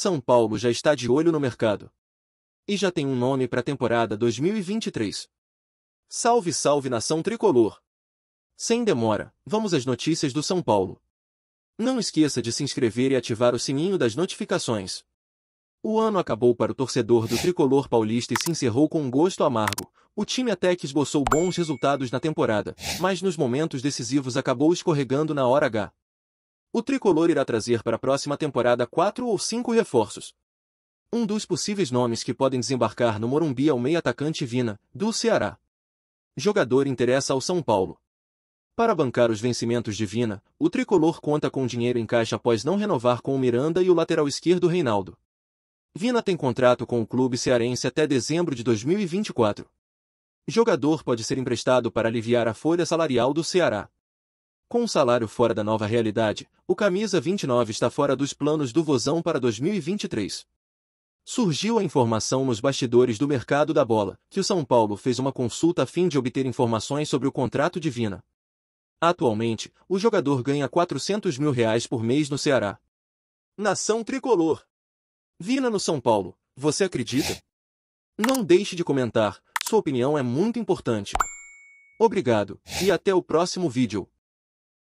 São Paulo já está de olho no mercado. E já tem um nome para a temporada 2023. Salve, salve nação tricolor! Sem demora, vamos às notícias do São Paulo. Não esqueça de se inscrever e ativar o sininho das notificações. O ano acabou para o torcedor do tricolor paulista e se encerrou com um gosto amargo. O time até que esboçou bons resultados na temporada, mas nos momentos decisivos acabou escorregando na hora H o tricolor irá trazer para a próxima temporada quatro ou cinco reforços. Um dos possíveis nomes que podem desembarcar no Morumbi é o meio-atacante Vina, do Ceará. Jogador interessa ao São Paulo. Para bancar os vencimentos de Vina, o tricolor conta com dinheiro em caixa após não renovar com o Miranda e o lateral esquerdo Reinaldo. Vina tem contrato com o clube cearense até dezembro de 2024. Jogador pode ser emprestado para aliviar a folha salarial do Ceará. Com um salário fora da nova realidade, o camisa 29 está fora dos planos do Vozão para 2023. Surgiu a informação nos bastidores do mercado da bola que o São Paulo fez uma consulta a fim de obter informações sobre o contrato de Vina. Atualmente, o jogador ganha 400 mil reais por mês no Ceará. Nação tricolor. Vina no São Paulo, você acredita? Não deixe de comentar, sua opinião é muito importante. Obrigado, e até o próximo vídeo.